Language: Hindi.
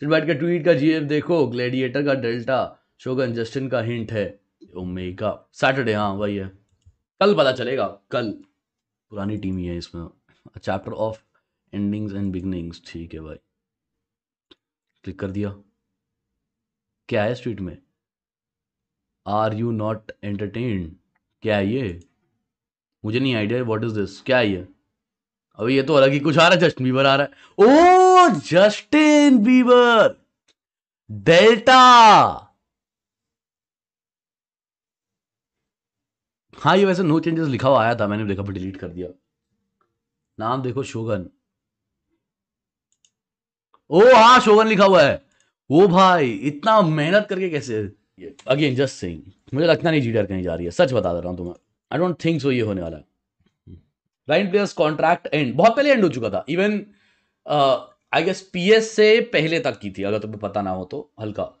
फिर बैठ के ट्वीट का जीएफ देखो ग्लेडिएटर का डेल्टा शोगन जस्टिन का हिंट है ओमेगा सैटरडे हाँ वही है कल पता चलेगा कल पुरानी टीम ही है इसमें chapter of endings and beginnings ठीक है भाई क्लिक कर दिया क्या है स्ट्रीट में आर यू नॉट एंटरटेन क्या है ये मुझे नहीं आइडिया व्हाट इज दिस क्या है ये अभी ये तो अलग ही कुछ आ रहा है जस्टिन बीबर आ रहा है ओ जस्टिन बीबर डेल्टा हाँ ये वैसे नो चेंजेस लिखा हुआ आया था मैंने देखा डिलीट कर दिया नाम देखो शोगन ओ हाँ शोगन लिखा हुआ है वो भाई इतना मेहनत करके कैसे अगेन जस्ट सिंह मुझे लगता नहीं जीडर कहीं जा रही है सच बता दे रहा हूं तुम्हें आई डोंट थिंक सो ये होने वाला है ब्लाइंड प्लेयर्स कॉन्ट्रैक्ट एंड बहुत पहले एंड हो चुका था इवन आई गेस पीएस से पहले तक की थी अगर तुम्हें पता ना हो तो हल्का